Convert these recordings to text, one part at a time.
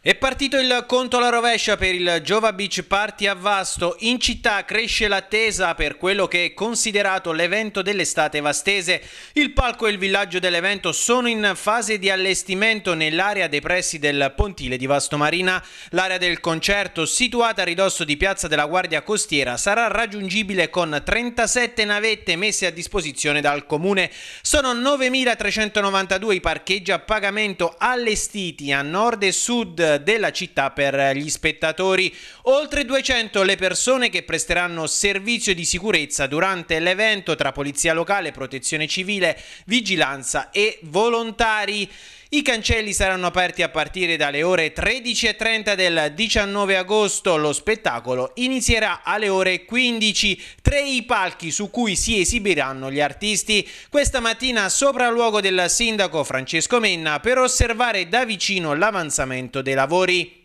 È partito il conto alla rovescia per il Giova Beach Party a Vasto. In città cresce l'attesa per quello che è considerato l'evento dell'estate vastese. Il palco e il villaggio dell'evento sono in fase di allestimento nell'area dei pressi del pontile di Vasto Marina. L'area del concerto, situata a ridosso di Piazza della Guardia Costiera, sarà raggiungibile con 37 navette messe a disposizione dal comune. Sono 9.392 i parcheggi a pagamento allestiti a nord e sud della città per gli spettatori. Oltre 200 le persone che presteranno servizio di sicurezza durante l'evento tra polizia locale, protezione civile, vigilanza e volontari. I cancelli saranno aperti a partire dalle ore 13.30 del 19 agosto. Lo spettacolo inizierà alle ore 15. Tre i palchi su cui si esibiranno gli artisti. Questa mattina sopra luogo del sindaco Francesco Menna per osservare da vicino l'avanzamento dei lavori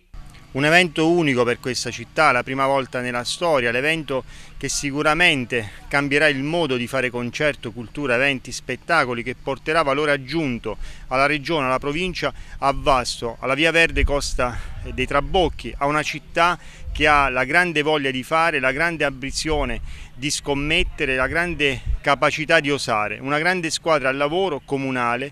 un evento unico per questa città, la prima volta nella storia, l'evento che sicuramente cambierà il modo di fare concerto, cultura, eventi, spettacoli, che porterà valore aggiunto alla regione, alla provincia, a Vasto, alla Via Verde Costa dei Trabocchi, a una città che ha la grande voglia di fare, la grande ambizione di scommettere, la grande capacità di osare, una grande squadra al lavoro comunale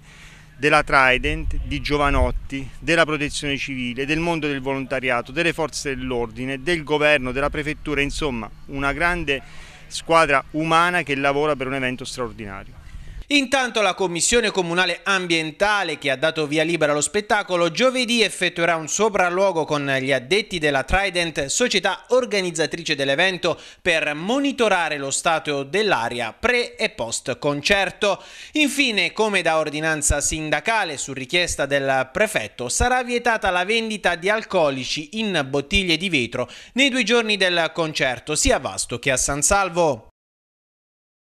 della Trident, di Giovanotti, della Protezione Civile, del mondo del volontariato, delle forze dell'ordine, del governo, della prefettura, insomma una grande squadra umana che lavora per un evento straordinario. Intanto la Commissione Comunale Ambientale, che ha dato via libera allo spettacolo, giovedì effettuerà un sopralluogo con gli addetti della Trident, società organizzatrice dell'evento, per monitorare lo stato dell'aria pre e post concerto. Infine, come da ordinanza sindacale su richiesta del prefetto, sarà vietata la vendita di alcolici in bottiglie di vetro nei due giorni del concerto, sia a Vasto che a San Salvo.